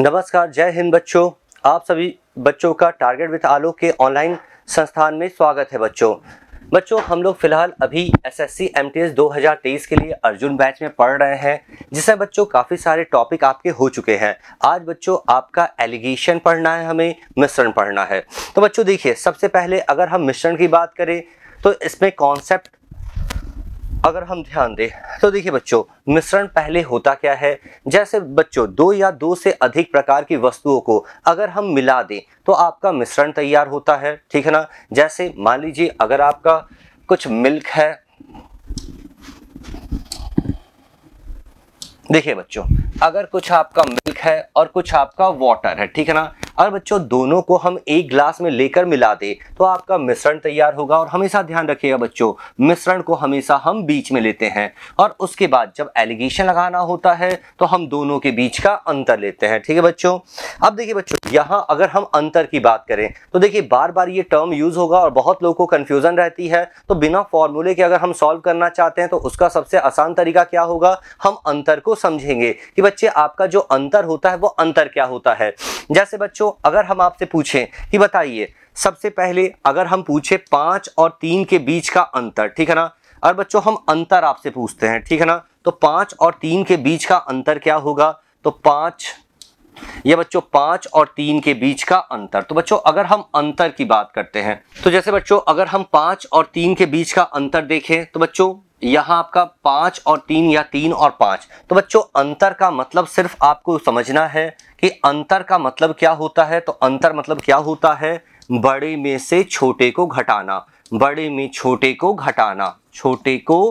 नमस्कार जय हिंद बच्चों आप सभी बच्चों का टारगेट विथ आलोक के ऑनलाइन संस्थान में स्वागत है बच्चों बच्चों हम लोग फिलहाल अभी एसएससी एमटीएस 2023 के लिए अर्जुन बैच में पढ़ रहे हैं जिसमें बच्चों काफ़ी सारे टॉपिक आपके हो चुके हैं आज बच्चों आपका एलिगेशन पढ़ना है हमें मिश्रण पढ़ना है तो बच्चों देखिए सबसे पहले अगर हम मिश्रण की बात करें तो इसमें कॉन्सेप्ट अगर हम ध्यान दें तो देखिए बच्चों मिश्रण पहले होता क्या है जैसे बच्चों दो या दो से अधिक प्रकार की वस्तुओं को अगर हम मिला दें तो आपका मिश्रण तैयार होता है ठीक है ना जैसे मान लीजिए अगर आपका कुछ मिल्क है देखिए बच्चों अगर कुछ आपका मिल्क है और कुछ आपका वाटर है ठीक है ना अगर बच्चों दोनों को हम एक ग्लास में लेकर मिला दे तो आपका मिश्रण तैयार होगा और हमेशा ध्यान रखिएगा बच्चों मिश्रण को हमेशा हम बीच में लेते हैं और उसके बाद जब एलिगेशन लगाना होता है तो हम दोनों के बीच का अंतर लेते हैं ठीक है बच्चों अब देखिए बच्चों यहाँ अगर हम अंतर की बात करें तो देखिए बार बार ये टर्म यूज होगा और बहुत लोगों को कन्फ्यूजन रहती है तो बिना फॉर्मूले के अगर हम सॉल्व करना चाहते हैं तो उसका सबसे आसान तरीका क्या होगा हम अंतर को समझेंगे कि बच्चे आपका जो अंतर होता है वो अंतर क्या होता है जैसे बच्चों अगर हम आपसे पूछें कि बताइए सबसे पहले अगर हम पूछे पांच और तीन के बीच का अंतर ठीक है ना और बच्चों हम अंतर आपसे पूछते हैं ठीक है ना तो पांच और तीन के बीच का अंतर क्या होगा तो पांच ये बच्चों पांच और तीन के बीच का अंतर तो बच्चों अगर हम अंतर की बात करते हैं तो जैसे बच्चों अगर हम पांच और तीन के बीच का अंतर देखें तो बच्चों यहां आपका पांच और तीन या तीन और पांच तो बच्चों अंतर का मतलब सिर्फ आपको समझना है कि अंतर का मतलब क्या होता है तो अंतर मतलब क्या होता है बड़े में से छोटे को घटाना बड़े में छोटे को घटाना छोटे को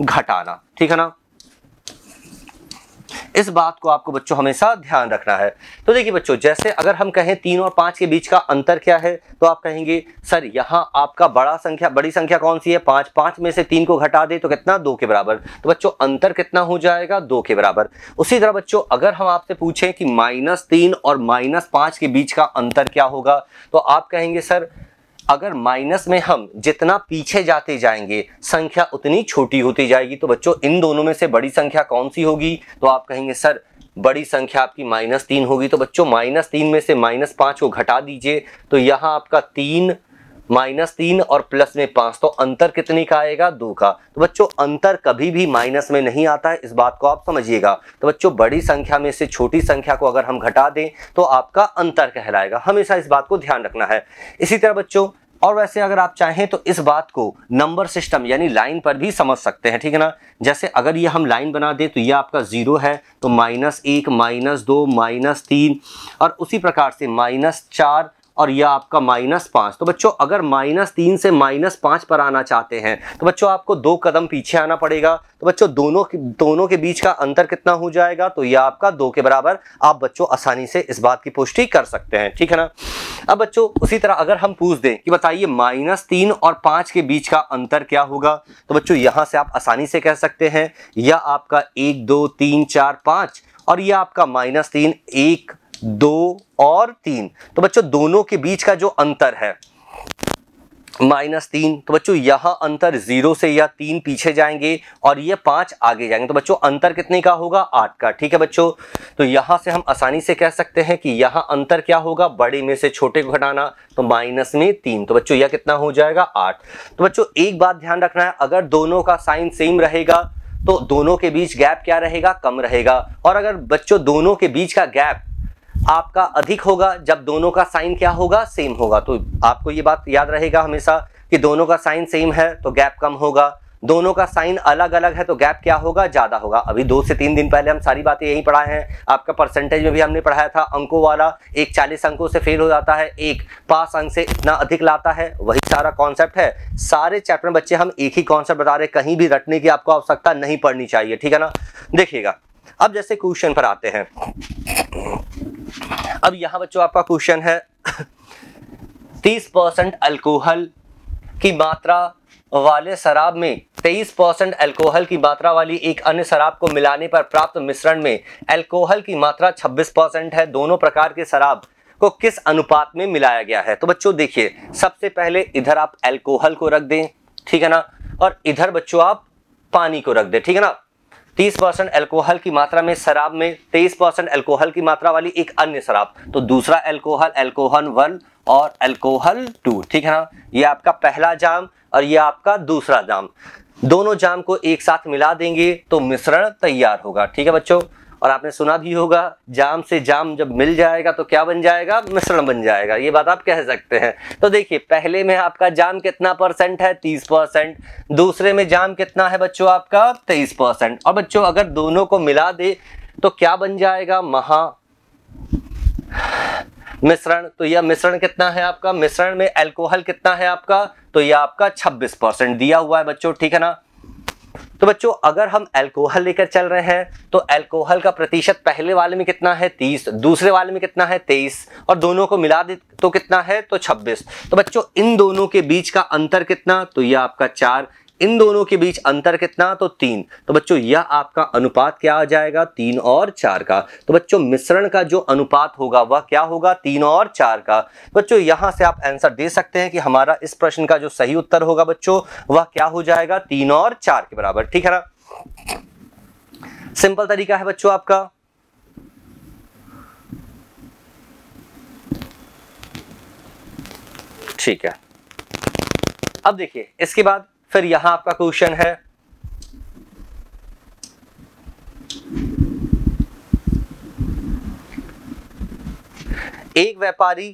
घटाना ठीक है ना इस बात को आपको बच्चों हमेशा ध्यान रखना है तो देखिए बच्चों जैसे अगर हम कहें तीन और पाँच के बीच का अंतर क्या है तो आप कहेंगे सर यहाँ आपका बड़ा संख्या बड़ी संख्या कौन सी है पाँच पाँच में से तीन को घटा दे तो कितना दो के बराबर तो बच्चों अंतर कितना हो जाएगा दो के बराबर उसी तरह बच्चों अगर हम आपसे पूछें कि माइनस तीन और माइनस के बीच का अंतर क्या होगा तो आप कहेंगे सर अगर माइनस में हम जितना पीछे जाते जाएंगे संख्या उतनी छोटी होती जाएगी तो बच्चों इन दोनों में से बड़ी संख्या कौन सी होगी तो आप कहेंगे सर बड़ी संख्या आपकी माइनस तीन होगी तो बच्चों माइनस तीन में से माइनस पाँच को घटा दीजिए तो यहाँ आपका तीन माइनस तीन और प्लस में पांच तो अंतर कितने का आएगा दो का तो बच्चों अंतर कभी भी माइनस में नहीं आता है इस बात को आप समझिएगा तो बच्चों बड़ी संख्या में से छोटी संख्या को अगर हम घटा दें तो आपका अंतर कहलाएगा हमेशा इस बात को ध्यान रखना है इसी तरह बच्चों और वैसे अगर आप चाहें तो इस बात को नंबर सिस्टम यानी लाइन पर भी समझ सकते हैं ठीक है ना जैसे अगर ये हम लाइन बना दें तो ये आपका ज़ीरो है तो माइनस एक माइनस दो माइनस तीन और उसी प्रकार से माइनस चार और यह आपका माइनस पाँच तो बच्चों अगर माइनस तीन से माइनस पाँच पर आना चाहते हैं तो बच्चों आपको दो कदम पीछे आना पड़ेगा तो बच्चों दोनों दोनों के बीच का अंतर कितना हो जाएगा तो यह आपका दो के बराबर आप बच्चों आसानी से इस बात की पुष्टि कर सकते हैं ठीक है ना अब बच्चों उसी तरह अगर हम पूछ दें कि बताइए माइनस तीन और पाँच के बीच का अंतर क्या होगा तो बच्चों यहाँ से आप आसानी से कह सकते हैं यह आपका एक दो तीन चार पाँच और यह आपका माइनस तीन एक दो और तीन तो बच्चों दोनों के बीच का जो अंतर है माइनस तीन तो बच्चों यहां अंतर जीरो से या तीन पीछे जाएंगे और ये पांच आगे जाएंगे तो बच्चों अंतर कितने का होगा आठ का ठीक है बच्चों तो यहां से हम आसानी से कह सकते हैं कि यहां अंतर क्या होगा बड़े में से छोटे को घटाना तो माइनस में तीन तो बच्चों यह कितना हो जाएगा आठ तो बच्चों एक बात ध्यान रखना है अगर दोनों का साइन सेम रहेगा तो दोनों के बीच गैप क्या रहेगा कम रहेगा और अगर बच्चों दोनों के बीच का गैप आपका अधिक होगा जब दोनों का साइन क्या होगा सेम होगा तो आपको ये बात याद रहेगा हमेशा कि दोनों का साइन सेम है तो गैप कम होगा दोनों का साइन अलग अलग है तो गैप क्या होगा ज़्यादा होगा अभी दो से तीन दिन पहले हम सारी बातें यही पढ़ाए हैं आपका परसेंटेज में भी हमने पढ़ाया था अंकों वाला एक चालीस अंकों से फेल हो जाता है एक पास अंक से इतना अधिक लाता है वही सारा कॉन्सेप्ट है सारे चैप्टर बच्चे हम एक ही कॉन्सेप्ट बता रहे कहीं भी रटने की आपको आवश्यकता नहीं पड़नी चाहिए ठीक है ना देखिएगा अब जैसे क्वेश्चन पर आते हैं अब यहां बच्चों आपका क्वेश्चन है तीस परसेंट अल्कोहल की मात्रा वाले शराब में 23 परसेंट एल्कोहल की मात्रा वाली एक अन्य शराब को मिलाने पर प्राप्त मिश्रण में एल्कोहल की मात्रा 26 परसेंट है दोनों प्रकार के शराब को किस अनुपात में मिलाया गया है तो बच्चों देखिए सबसे पहले इधर आप एल्कोहल को रख दें ठीक है ना और इधर बच्चों आप पानी को रख दें ठीक है ना तीस परसेंट एल्कोहल की मात्रा में शराब में तेईस परसेंट एल्कोहल की मात्रा वाली एक अन्य शराब तो दूसरा एल्कोहल एल्कोहल वन और एल्कोहल टू ठीक है ना ये आपका पहला जाम और ये आपका दूसरा जाम दोनों जाम को एक साथ मिला देंगे तो मिश्रण तैयार होगा ठीक है बच्चों और आपने सुना भी होगा जाम से जाम जब मिल जाएगा तो क्या बन जाएगा मिश्रण बन जाएगा ये बात आप कह सकते हैं तो देखिए पहले में आपका जाम कितना परसेंट है तीस परसेंट दूसरे में जाम कितना है बच्चों आपका तेईस परसेंट और बच्चों अगर दोनों को मिला दे तो क्या बन जाएगा महा मिश्रण तो यह मिश्रण कितना है आपका मिश्रण में एल्कोहल कितना है आपका तो यह आपका छब्बीस परसेंट दिया हुआ है बच्चों ठीक है ना तो बच्चों अगर हम अल्कोहल लेकर चल रहे हैं तो अल्कोहल का प्रतिशत पहले वाले में कितना है तीस दूसरे वाले में कितना है तेईस और दोनों को मिला दे तो कितना है तो छब्बीस तो बच्चों इन दोनों के बीच का अंतर कितना तो यह आपका चार इन दोनों के बीच अंतर कितना तो तीन तो बच्चों यह आपका अनुपात क्या आ जाएगा तीन और चार का तो बच्चों मिश्रण का जो अनुपात होगा वह क्या होगा तीन और चार का बच्चों यहां से आप आंसर दे सकते हैं कि हमारा इस प्रश्न का जो सही उत्तर होगा बच्चों वह क्या हो जाएगा तीन और चार के बराबर ठीक है ना सिंपल तरीका है बच्चों आपका ठीक है अब देखिए इसके बाद फिर यहां आपका क्वेश्चन है एक व्यापारी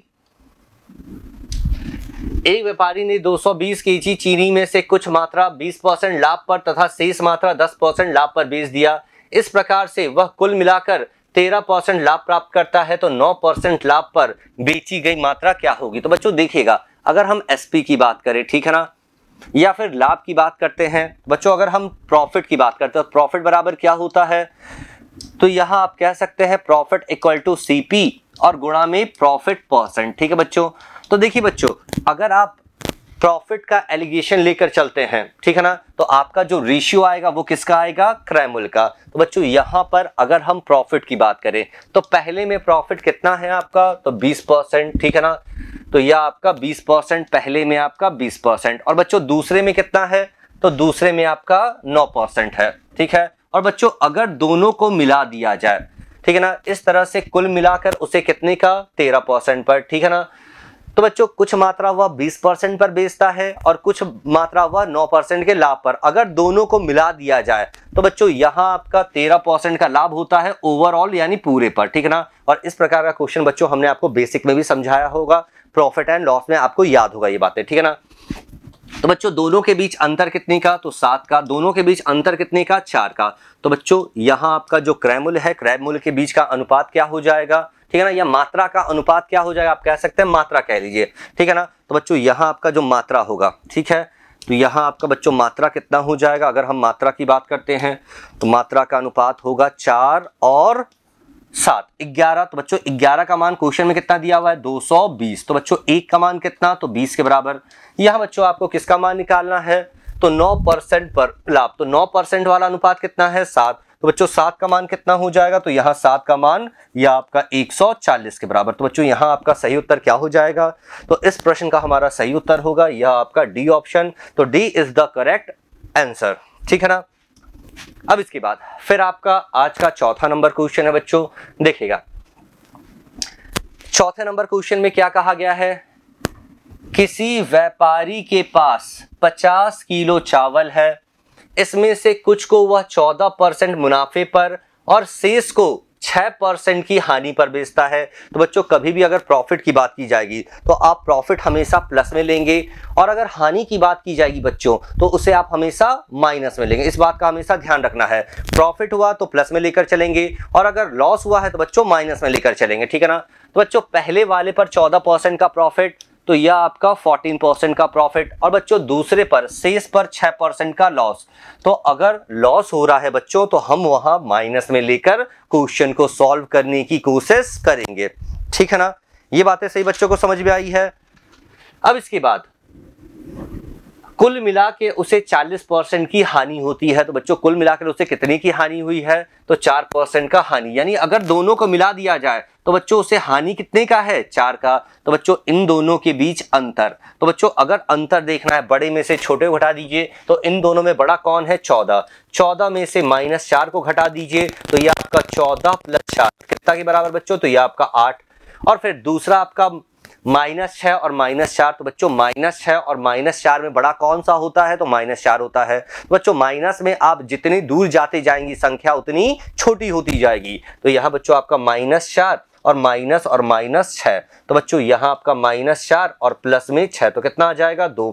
एक व्यापारी ने 220 बीस चीनी में से कुछ मात्रा 20 परसेंट लाभ पर तथा शेष मात्रा 10 परसेंट लाभ पर बेच दिया इस प्रकार से वह कुल मिलाकर 13 परसेंट लाभ प्राप्त करता है तो 9 परसेंट लाभ पर बेची गई मात्रा क्या होगी तो बच्चों देखिएगा अगर हम एसपी की बात करें ठीक है ना या फिर लाभ की बात करते हैं बच्चों अगर हम प्रॉफिट की बात करते हैं प्रॉफिट तो बराबर क्या होता है तो यहां आप कह सकते हैं प्रॉफिट इक्वल टू सी और गुणा में प्रॉफिट परसेंट ठीक है बच्चों तो देखिए बच्चों अगर आप प्रॉफिट का एलिगेशन लेकर चलते हैं ठीक है ना तो आपका जो रेशियो आएगा वो किसका आएगा क्रैमुल का तो बच्चों यहाँ पर अगर हम प्रॉफिट की बात करें तो पहले में प्रॉफिट कितना है आपका तो 20 परसेंट ठीक है ना तो यह आपका 20 परसेंट पहले में आपका 20 परसेंट और बच्चों दूसरे में कितना है तो दूसरे में आपका नौ परसेंट है ठीक है और बच्चों अगर दोनों को मिला दिया जाए ठीक है ना इस तरह से कुल मिलाकर उसे कितने का तेरह परसेंट पर ठीक है ना तो बच्चों कुछ मात्रा वह 20 परसेंट पर बेचता है और कुछ मात्रा वह 9 परसेंट के लाभ पर अगर दोनों को मिला दिया जाए तो बच्चों यहाँ आपका 13 परसेंट का लाभ होता है ओवरऑल यानी पूरे पर ठीक है ना और इस प्रकार का क्वेश्चन बच्चों हमने आपको बेसिक में भी समझाया होगा प्रॉफिट एंड लॉस में आपको याद होगा ये बातें ठीक है ना तो बच्चों दोनों के बीच अंतर कितने का तो सात का दोनों के बीच अंतर कितने का चार का तो बच्चों यहाँ आपका जो क्रय मूल्य है क्रय मूल्य के बीच का अनुपात क्या हो जाएगा ठीक है ना या मात्रा का अनुपात क्या हो जाएगा आप कह सकते हैं मात्रा कह लीजिए ठीक है ना तो बच्चों यहाँ आपका जो मात्रा होगा ठीक है तो यहाँ आपका बच्चों मात्रा कितना हो जाएगा अगर हम मात्रा की बात करते हैं तो मात्रा का अनुपात होगा चार और सात ग्यारह तो बच्चों ग्यारह का मान क्वेश्चन में कितना दिया हुआ है दो सौ बीस तो बच्चों एक का मान कितना तो बीस के बराबर यहाँ बच्चों आपको किसका मान निकालना है तो नौ परसेंट पर लाभ तो नौ परसेंट वाला अनुपात कितना है सात तो बच्चों सात का मान कितना हो जाएगा तो यहाँ सात का मान या आपका 140 के बराबर तो बच्चों यहाँ आपका सही उत्तर क्या हो जाएगा तो इस प्रश्न का हमारा सही उत्तर होगा यह आपका डी ऑप्शन तो D is the correct answer ठीक है ना अब इसके बाद फिर आपका आज का चौथा नंबर क्वेश्चन है बच्चों देखिएगा चौथे नंबर क्वेश्चन में क्या कहा गया है किसी व्यापारी के पास 50 किलो चावल है इसमें से कुछ को वह चौदह परसेंट मुनाफे पर और शेष को छः परसेंट की हानि पर बेचता है तो बच्चों कभी भी अगर प्रॉफिट की बात की जाएगी तो आप प्रॉफिट हमेशा प्लस में लेंगे और अगर हानि की बात की जाएगी बच्चों तो उसे आप हमेशा माइनस में लेंगे इस बात का हमेशा ध्यान रखना है प्रॉफिट हुआ तो प्लस में लेकर चलेंगे और अगर लॉस हुआ है तो बच्चों माइनस में लेकर चलेंगे ठीक है ना तो बच्चों पहले वाले पर चौदह का प्रॉफिट तो यह आपका 14 परसेंट का प्रॉफिट और बच्चों दूसरे पर शेष पर 6 परसेंट का लॉस तो अगर लॉस हो रहा है बच्चों तो हम वहां माइनस में लेकर क्वेश्चन को सॉल्व करने की कोशिश करेंगे ठीक है ना ये बातें सही बच्चों को समझ में आई है अब इसके बाद कुल मिला के उसे 40 परसेंट की हानि होती है तो बच्चों कुल मिलाकर उसे कितने की हानि हुई है तो चार परसेंट का हानि यानी अगर दोनों को मिला दिया जाए तो बच्चों उसे हानि कितने का है चार का तो बच्चों इन दोनों के बीच अंतर तो बच्चों अगर अंतर देखना है बड़े में से छोटे को घटा दीजिए तो इन दोनों में बड़ा कौन है चौदह चौदह में से माइनस चार को घटा दीजिए तो ये आपका चौदह प्लस चार कितना के बराबर बच्चों तो ये आपका आठ और फिर दूसरा आपका माइनस छः और माइनस चार तो बच्चों माइनस छः और माइनस चार में बड़ा कौन सा होता है तो माइनस चार होता है तो बच्चों माइनस में आप जितनी दूर जाते जाएंगी संख्या उतनी छोटी होती जाएगी तो यहाँ बच्चों आपका माइनस चार और माइनस और माइनस छः तो बच्चों यहाँ आपका माइनस चार और प्लस में छः तो कितना आ जाएगा दो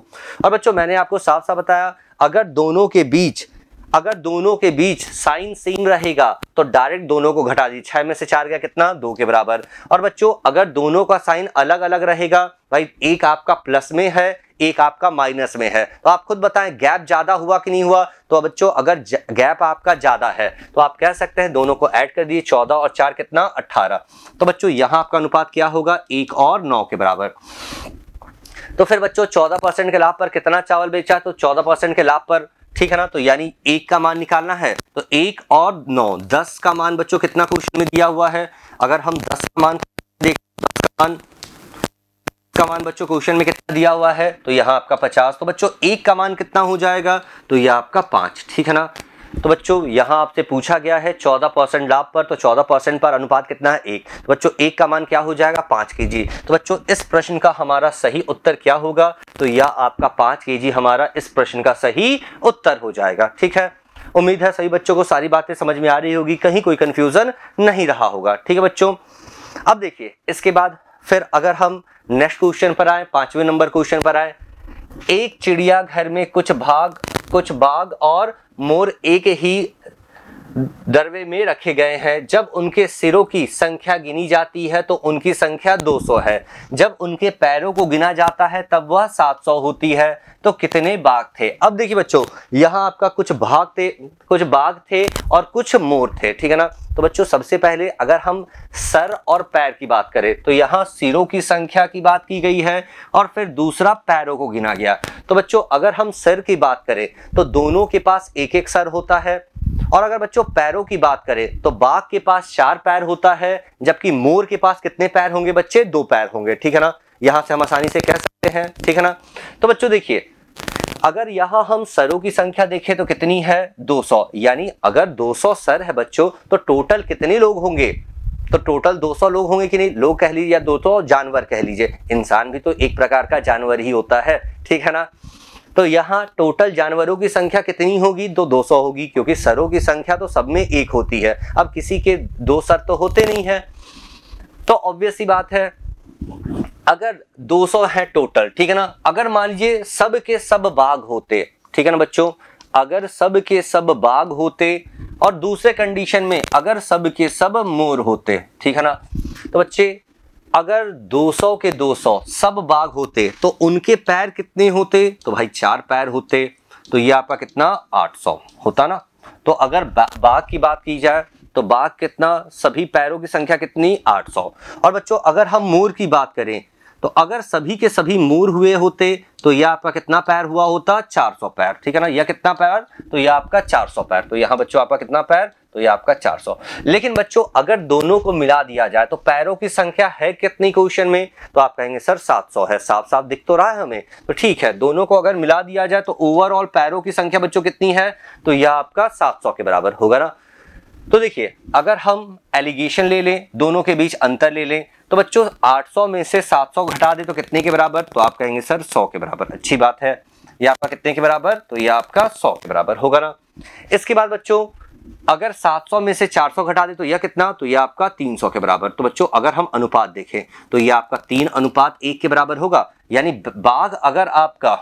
और बच्चों मैंने आपको साफ साफ बताया अगर दोनों के बीच अगर दोनों के बीच साइन सेम रहेगा तो डायरेक्ट दोनों को घटा दी छह में से चार गया कितना दो के बराबर और बच्चों अगर दोनों का साइन अलग अलग रहेगा भाई एक आपका प्लस में है एक आपका माइनस में है तो आप खुद बताएं गैप ज़्यादा हुआ कि नहीं हुआ तो बच्चों अगर गैप आपका ज़्यादा है तो आप कह सकते हैं दोनों को ऐड कर दिए चौदह और चार कितना अट्ठारह तो बच्चों यहां आपका अनुपात क्या होगा एक और नौ के बराबर तो फिर बच्चों चौदह परसेंट के लाभ पर कितना चावल बेचा तो चौदह परसेंट के लाभ पर ठीक है ना तो यानी एक का मान निकालना है तो एक और नौ दस का मान बच्चों कितना क्वेश्चन में दिया हुआ है अगर हम दस का मान देख दस का मान का मान बच्चों क्वेश्चन में कितना दिया हुआ है तो यहाँ आपका पचास तो बच्चों एक का मान कितना हो जाएगा तो यह आपका पांच ठीक है ना तो बच्चों यहां आपसे पूछा गया है चौदह परसेंट लाभ पर तो चौदह परसेंट पर अनुपात कितना है एक तो बच्चों एक का मान क्या हो जाएगा पांच के जी तो बच्चों इस प्रश्न का हमारा सही उत्तर क्या होगा तो यह आपका पांच के जी हमारा इस प्रश्न का सही उत्तर हो जाएगा ठीक है उम्मीद है सभी बच्चों को सारी बातें समझ में आ रही होगी कहीं कोई कंफ्यूजन नहीं रहा होगा ठीक है बच्चों अब देखिए इसके बाद फिर अगर हम नेक्स्ट क्वेश्चन पर आए पांचवें नंबर क्वेश्चन पर आए एक चिड़ियाघर में कुछ भाग कुछ बाघ और मोर एक ही दरवे में रखे गए हैं जब उनके सिरों की संख्या गिनी जाती है तो उनकी संख्या 200 है जब उनके पैरों को गिना जाता है तब वह 700 होती है तो कितने बाघ थे अब देखिए बच्चों यहाँ आपका कुछ भाग थे कुछ बाघ थे और कुछ मोर थे ठीक है ना तो बच्चों सबसे पहले अगर हम सर और पैर की बात करें तो यहाँ सिरों की संख्या की बात की गई है और फिर दूसरा पैरों को गिना गया तो बच्चों अगर हम सर की बात करें तो दोनों के पास एक एक सर होता है और अगर बच्चों पैरों की बात करें तो बाघ के पास चार पैर होता है जबकि मोर के पास कितने पैर होंगे बच्चे दो पैर होंगे ठीक है ना यहां से हम आसानी से कह सकते हैं ठीक है ना तो बच्चों देखिए अगर यहाँ हम सरों की संख्या देखें तो कितनी है 200 यानी अगर 200 सर है बच्चों तो टोटल कितने लोग होंगे तो टोटल 200 लोग होंगे कि नहीं लोग कह लीजिए या 200 जानवर कह लीजिए इंसान भी तो एक प्रकार का जानवर ही होता है ठीक है ना तो यहाँ टोटल जानवरों की संख्या कितनी होगी तो 200 होगी क्योंकि सरों की संख्या तो सब में एक होती है अब किसी के दो सर तो होते नहीं है तो ऑब्वियस ही बात है अगर 200 है टोटल ठीक है ना अगर मान लीजिए सब के सब बाघ होते ठीक है ना बच्चों अगर सब के सब बाघ होते और दूसरे कंडीशन में अगर सब के सब मोर होते ठीक है ना तो बच्चे अगर 200 के 200 सब बाघ होते तो उनके पैर कितने होते तो भाई चार पैर होते तो ये आपका कितना 800 होता ना तो अगर बाघ की बात की जाए तो बाघ कितना सभी पैरों की संख्या कितनी 800 और बच्चों अगर हम मोर की बात करें तो अगर सभी के सभी मूर हुए होते तो यह आपका कितना पैर हुआ होता 400 पैर ठीक है ना यह कितना पैर तो यह आपका 400 पैर तो यहाँ बच्चों आपका कितना पैर तो यह आपका 400 लेकिन बच्चों अगर दोनों को मिला दिया जाए तो पैरों की संख्या है कितनी क्वेश्चन में तो आप कहेंगे सर 700 है साफ साफ दिख तो रहा है हमें तो ठीक है दोनों को अगर मिला दिया जाए तो ओवरऑल पैरों की संख्या बच्चों कितनी है तो यह आपका सौ के बराबर होगा ना तो देखिए अगर हम एलिगेशन ले लें दोनों के बीच अंतर ले लें तो बच्चों 800 में से 700 घटा दे तो कितने के बराबर तो आप कहेंगे सर 100 के बराबर अच्छी बात है ये आपका कितने के बराबर तो ये आपका 100 के बराबर होगा ना इसके बाद बच्चों अगर 700 में से 400 घटा दे तो यह कितना तो यह आपका 300 के बराबर तो बच्चों अगर हम अनुपात देखें तो यह आपका तीन अनुपात एक के बराबर होगा यानी बाघ अगर आपका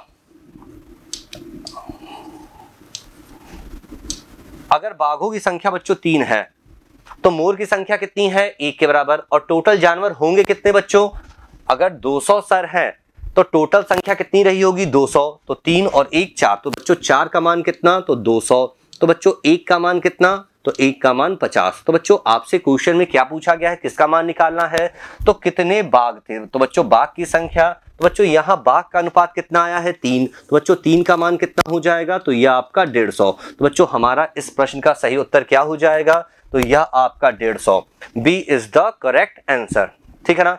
अगर बाघों की संख्या बच्चों तीन है तो मोर की संख्या कितनी है एक के बराबर और टोटल जानवर होंगे कितने बच्चों अगर 200 सर हैं तो टोटल संख्या कितनी रही होगी 200 तो तीन और एक चार तो बच्चों चार का मान कितना तो 200 तो बच्चों एक का मान कितना तो एक का मान 50 तो बच्चों आपसे क्वेश्चन में क्या पूछा गया है किसका मान निकालना है तो कितने बाघ थे तो बच्चों बाघ की संख्या तो बच्चों यहाँ बाघ का अनुपात कितना आया है तीन तो बच्चों तीन का मान कितना हो जाएगा तो यह आपका डेढ़ सौ तो बच्चों हमारा इस प्रश्न का सही उत्तर क्या हो जाएगा तो यह आपका डेढ़ सौ B is the correct answer ठीक है ना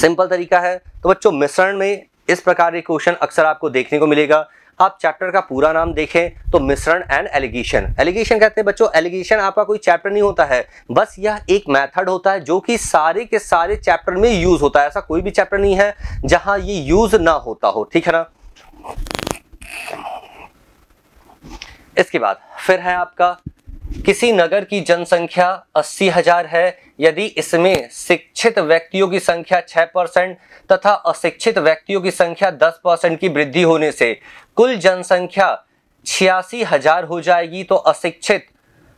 सिंपल तरीका है तो बच्चों मिश्रण में इस प्रकार के क्वेश्चन अक्सर आपको देखने को मिलेगा आप चैप्टर का पूरा नाम देखें तो मिश्रण एंड एलिगेशन एलिगेशन कहते हैं बच्चों एलिगेशन आपका कोई चैप्टर नहीं होता है बस यह एक मैथड होता है जो कि सारे के सारे चैप्टर में यूज होता है ऐसा कोई भी चैप्टर नहीं है जहां ये यूज ना होता हो ठीक है ना इसके बाद फिर है आपका किसी नगर की जनसंख्या अस्सी हजार है यदि इसमें शिक्षित व्यक्तियों की संख्या 6 परसेंट तथा अशिक्षित व्यक्तियों की संख्या 10 परसेंट की वृद्धि होने से कुल जनसंख्या छियासी हजार हो जाएगी तो अशिक्षित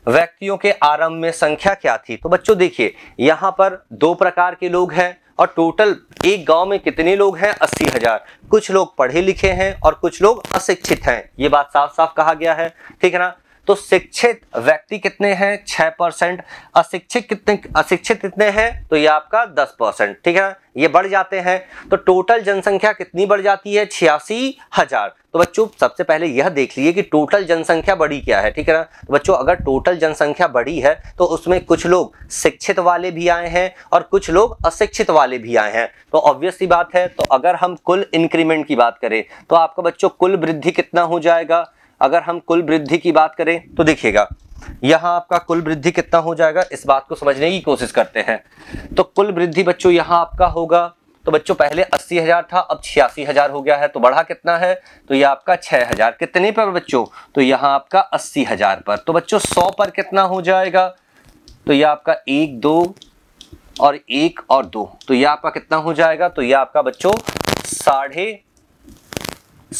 व्यक्तियों के आरंभ में संख्या क्या थी तो बच्चों देखिए यहां पर दो प्रकार के लोग हैं और टोटल एक गांव में कितने लोग हैं अस्सी हजार कुछ लोग पढ़े लिखे हैं और कुछ लोग अशिक्षित हैं ये बात साफ साफ कहा गया है ठीक है ना तो शिक्षित व्यक्ति कितने हैं छह परसेंट अशिक्षित कितने अशिक्षित कितने हैं तो ये आपका दस परसेंट ठीक है ये बढ़ जाते हैं तो टोटल जनसंख्या कितनी बढ़ जाती है छियासी हजार तो बच्चों सबसे पहले यह देख लीजिए कि टोटल जनसंख्या बढ़ी क्या है ठीक है ना तो बच्चों अगर टोटल जनसंख्या बढ़ी है तो उसमें कुछ लोग शिक्षित वाले भी आए हैं और कुछ लोग अशिक्षित वाले भी आए हैं तो ऑब्वियसली बात है तो अगर हम कुल इंक्रीमेंट की बात करें तो आपका बच्चों कुल वृद्धि कितना हो जाएगा अगर हम कुल वृद्धि की बात करें तो देखिएगा यहाँ आपका कुल वृद्धि कितना हो जाएगा इस बात को समझने की कोशिश करते हैं तो कुल वृद्धि बच्चों यहाँ आपका होगा तो बच्चों पहले अस्सी हजार था अब छियासी हजार हो गया है तो बढ़ा कितना है तो ये आपका छह हजार कितने पर बच्चों तो यहाँ आपका अस्सी हजार पर तो बच्चों सौ पर कितना हो जाएगा तो ये आपका एक दो और एक और दो तो ये आपका कितना हो जाएगा तो ये आपका बच्चों साढ़े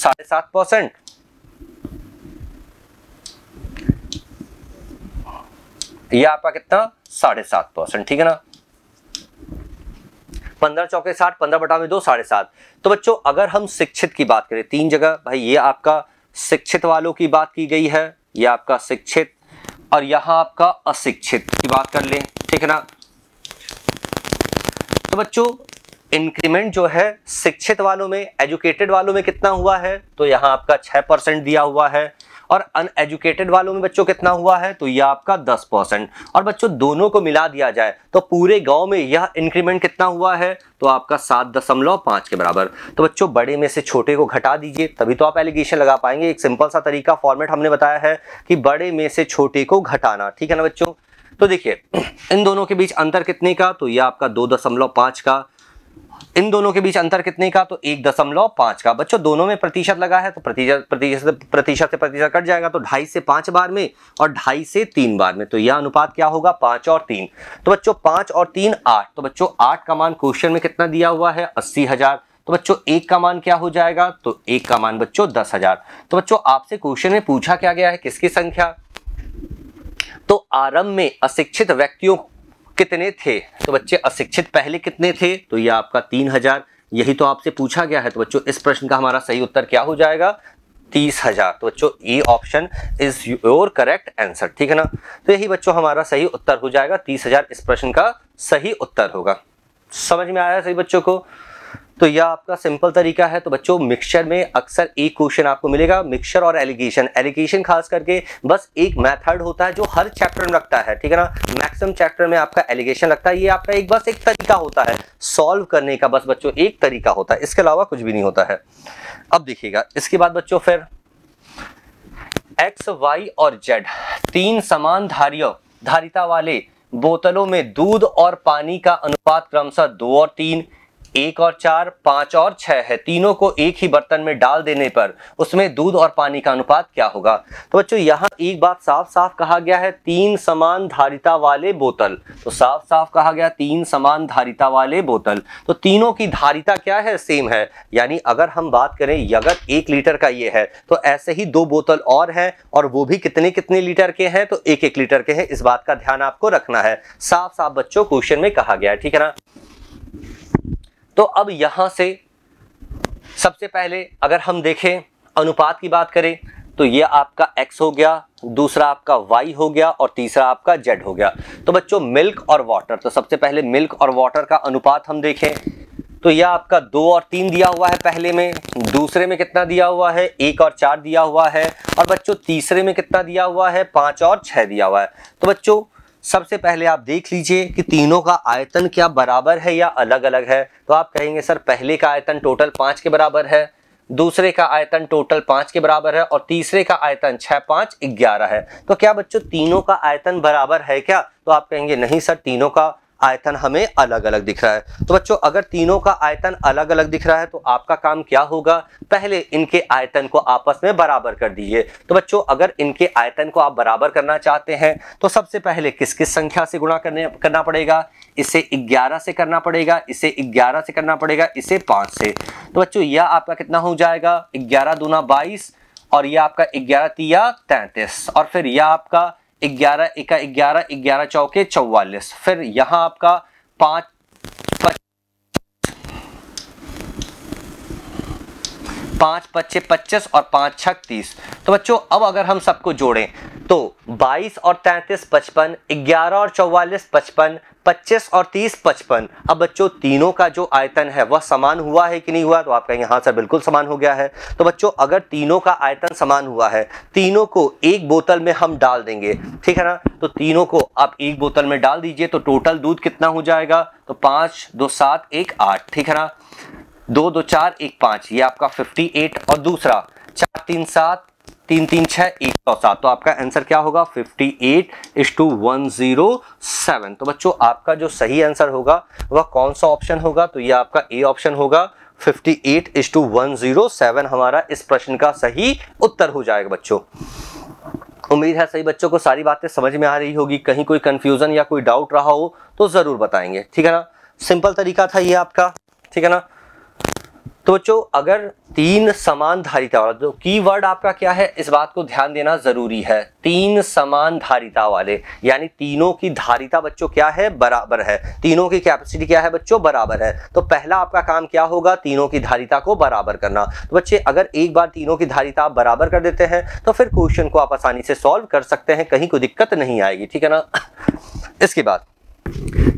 साढ़े सात परसेंट यह आपका कितना साढ़े सात परसेंट ठीक है ना पंद्रह चौके साठ पंद्रह बटा में दो साढ़े सात तो बच्चों अगर हम शिक्षित की बात करें तीन जगह भाई ये आपका शिक्षित वालों की बात की गई है ये आपका शिक्षित और यहां आपका अशिक्षित की बात कर लें ठीक है ना तो बच्चों इंक्रीमेंट जो है शिक्षित वालों में एजुकेटेड वालों में कितना हुआ है तो यहाँ आपका छह परसेंट दिया हुआ है और अनएजुकेटेड वालों में बच्चों कितना हुआ है तो यह आपका दस परसेंट और बच्चों दोनों को मिला दिया जाए तो पूरे गांव में यह इंक्रीमेंट कितना हुआ है तो आपका सात दशमलव पांच के बराबर तो बच्चों बड़े में से छोटे को घटा दीजिए तभी तो आप एलिगेशन लगा पाएंगे एक सिंपल सा तरीका फॉर्मेट हमने बताया है कि बड़े में से छोटे को घटाना ठीक है ना बच्चों तो देखिए इन दोनों के बीच अंतर कितने का तो यह आपका दो दशमलव पांच का इन दोनों के बीच अंतर कितने का तो एक दशमलव पांच का बच्चों दोनों में प्रतिशत लगा है तो प्रतिशत प्रतिशत प्रतिशत से प्रतिशत कट जाएगा तो ढाई से पांच बार में और ढाई से तीन बार में तो यह अनुपात क्या होगा पांच और तीन तो बच्चों पांच और तीन आठ तो बच्चों आठ का मान क्वेश्चन में कितना दिया हुआ है अस्सी हजार तो बच्चों एक का मान क्या हो जाएगा तो एक का मान बच्चों दस हजार तो बच्चों आपसे क्वेश्चन में पूछा क्या गया है किसकी संख्या तो आरंभ में अशिक्षित व्यक्तियों कितने थे तो बच्चे अशिक्षित पहले कितने थे तो ये आपका तीन हजार यही तो आपसे पूछा गया है तो बच्चों इस प्रश्न का हमारा सही उत्तर क्या हो जाएगा तीस हजार तो बच्चों ये option is your correct answer ठीक है ना तो यही बच्चों हमारा सही उत्तर हो जाएगा तीस हजार इस प्रश्न का सही उत्तर होगा समझ में आया सही बच्चों को तो यह आपका सिंपल तरीका है तो बच्चों मिक्सचर में अक्सर एक क्वेश्चन आपको मिलेगा मिक्सचर और एलिगेशन एलिगेशन खास करके बस एक मेथड होता है जो हर चैप्टर में रखता है ठीक है ना मैक्सिमम चैप्टर में आपका एलिगेशन लगता है ये आपका एक बस एक तरीका होता है सॉल्व करने का बस बच्चों एक तरीका होता है इसके अलावा कुछ भी नहीं होता है अब देखिएगा इसके बाद बच्चों फिर एक्स वाई और जेड तीन समान धारियों धारिता वाले बोतलों में दूध और पानी का अनुपात क्रमशः दो और तीन एक और चार पांच और छह है तीनों को एक ही बर्तन में डाल देने पर उसमें दूध और पानी का अनुपात क्या होगा तो बच्चों यहाँ एक बात साफ साफ कहा गया है तीन समान धारिता वाले बोतल तो साफ साफ कहा गया तीन समान धारिता वाले बोतल तो तीनों की धारिता क्या है सेम है यानी अगर हम बात करें अगर एक लीटर का ये है तो ऐसे ही दो बोतल और है और वो भी कितने कितने लीटर के हैं तो एक एक लीटर के हैं इस बात का ध्यान आपको रखना है साफ साफ बच्चों क्वेश्चन में कहा गया है ठीक है ना तो अब यहाँ से सबसे पहले अगर हम देखें अनुपात की बात करें तो ये आपका x हो गया दूसरा आपका y हो गया और तीसरा आपका z हो गया तो बच्चों मिल्क और वाटर तो सबसे पहले मिल्क और वाटर का अनुपात हम देखें तो यह आपका दो और तीन दिया हुआ है पहले में दूसरे में कितना दिया हुआ है एक और चार दिया हुआ है और बच्चों तीसरे में कितना दिया हुआ है पाँच और छः दिया हुआ है तो बच्चों सबसे पहले आप देख लीजिए कि तीनों का आयतन क्या बराबर है या अलग अलग है तो आप कहेंगे सर पहले का आयतन टोटल पाँच के बराबर है दूसरे का आयतन टोटल पाँच के बराबर है और तीसरे का आयतन छः पाँच ग्यारह है तो क्या बच्चों तीनों का आयतन बराबर है क्या तो आप कहेंगे नहीं सर तीनों का आयतन हमें अलग अलग दिख रहा है तो बच्चों अगर तीनों का आयतन अलग अलग दिख रहा है तो आपका काम क्या होगा पहले इनके आयतन को आपस में बराबर कर दीजिए तो बच्चों अगर इनके आयतन को आप बराबर करना चाहते हैं तो सबसे पहले किस किस संख्या से गुणा करने करना पड़ेगा इसे ग्यारह से करना पड़ेगा इसे ग्यारह से करना पड़ेगा इसे पाँच से तो बच्चों यह आपका कितना हो जाएगा ग्यारह दूना बाईस और यह आपका ग्यारह तीया तैंतीस और फिर यह आपका ग्यारह इका ग्यारह ग्यारह चौके चौवालीस फिर यहां आपका पांच पांच पच्चे पच्चीस और पांच छत्तीस तीस तो बच्चों अब अगर हम सबको जोड़ें तो 22 और 33 पचपन 11 और 44 पचपन 25 और 30 पचपन अब बच्चों तीनों का जो आयतन है वह समान हुआ है कि नहीं हुआ तो आप कहेंगे हाँ सर बिल्कुल समान हो गया है तो बच्चों अगर तीनों का आयतन समान हुआ है तीनों को एक बोतल में हम डाल देंगे ठीक है ना तो तीनों को आप एक बोतल में डाल दीजिए तो टोटल दूध कितना हो जाएगा तो पाँच दो सात एक आठ ठीक है ना दो दो चार एक पाँच ये आपका फिफ्टी और दूसरा चार तीन सात तीन तीन छः एक सौ सात तो आपका आंसर क्या होगा fifty eight is two one zero seven तो बच्चों आपका जो सही आंसर होगा वह कौन सा ऑप्शन होगा तो ये आपका ए ऑप्शन होगा fifty eight is two one zero seven हमारा इस प्रश्न का सही उत्तर हो जाएगा बच्चों उम्मीद है सही बच्चों को सारी बातें समझ में आ रही होगी कहीं कोई कन्फ्यूज़न या कोई डाउट रहा हो तो ज़रूर बताएंगे ठीक है ना सिंपल तरीका था ये आपका ठीक है ना तो बच्चों अगर तीन समान धारिता वाला तो की वर्ड आपका क्या है इस बात को ध्यान देना जरूरी है तीन समान धारिता वाले यानी तीनों की धारिता बच्चों क्या है बराबर है तीनों की कैपेसिटी क्या है बच्चों बराबर है तो पहला आपका काम क्या होगा तीनों की धारिता को बराबर करना तो बच्चे अगर एक बार तीनों की धारिता आप बराबर कर देते हैं तो फिर क्वेश्चन को आप आसानी से सॉल्व कर सकते हैं कहीं कोई दिक्कत नहीं आएगी ठीक है ना इसके बाद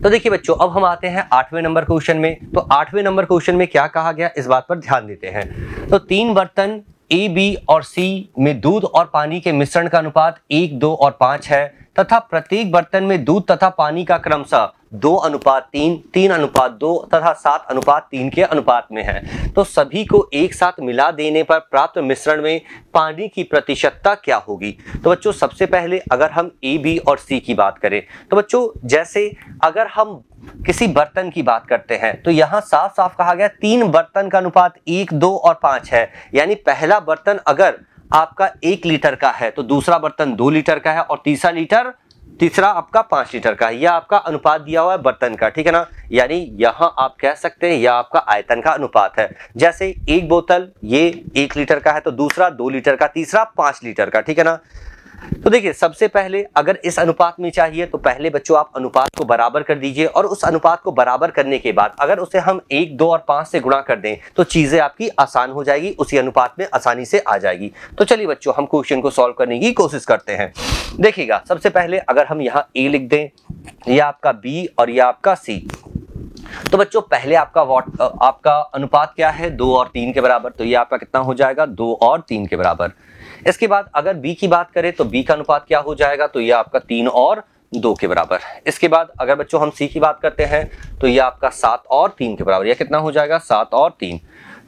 तो देखिए बच्चों अब हम आते हैं आठवें नंबर क्वेश्चन में तो आठवें नंबर क्वेश्चन में क्या कहा गया इस बात पर ध्यान देते हैं तो तीन बर्तन ए बी और सी में दूध और पानी के मिश्रण का अनुपात एक दो और पांच है तथा प्रत्येक बर्तन में दूध तथा पानी का क्रमशः दो अनुपात तीन तीन अनुपात दो तथा सात अनुपात तीन के अनुपात में है तो सभी को एक साथ मिला देने पर प्राप्त मिश्रण में पानी की प्रतिशतता क्या होगी तो बच्चों सबसे पहले अगर हम ए बी और सी की बात करें तो बच्चों जैसे अगर हम किसी बर्तन की बात करते हैं तो यहाँ साफ साफ कहा गया तीन बर्तन का अनुपात एक दो और पाँच है यानी पहला बर्तन अगर आपका एक लीटर का है तो दूसरा बर्तन दो लीटर का है और तीसरा लीटर तीसरा आपका पांच लीटर का है यह आपका अनुपात दिया हुआ है बर्तन का ठीक है ना यानी यहां आप कह सकते हैं यह आपका आयतन का अनुपात है जैसे एक बोतल ये एक लीटर का है तो दूसरा दो लीटर का तीसरा पांच लीटर का ठीक है ना तो देखिए सबसे पहले अगर इस अनुपात में चाहिए तो पहले बच्चों आप अनुपात को बराबर कर दीजिए और उस अनुपात को बराबर करने के बाद अगर उसे हम एक दो और पांच से गुणा कर दें तो चीज़ें आपकी आसान हो जाएगी उसी अनुपात में आसानी से आ जाएगी तो चलिए बच्चों हम क्वेश्चन को सॉल्व करने की कोशिश करते हैं देखिएगा सबसे पहले अगर हम यहाँ ए लिख दें यह आपका बी और यह आपका सी तो बच्चों पहले आपका वॉट आपका अनुपात क्या है दो और तीन के बराबर तो ये आपका कितना हो जाएगा दो और तीन के बराबर इसके बाद अगर बी की बात करें तो बी का अनुपात क्या हो जाएगा तो यह आपका तीन और दो के बराबर इसके बाद अगर बच्चों हम सी की बात करते हैं तो यह आपका सात और तीन के बराबर यह कितना हो जाएगा सात और तीन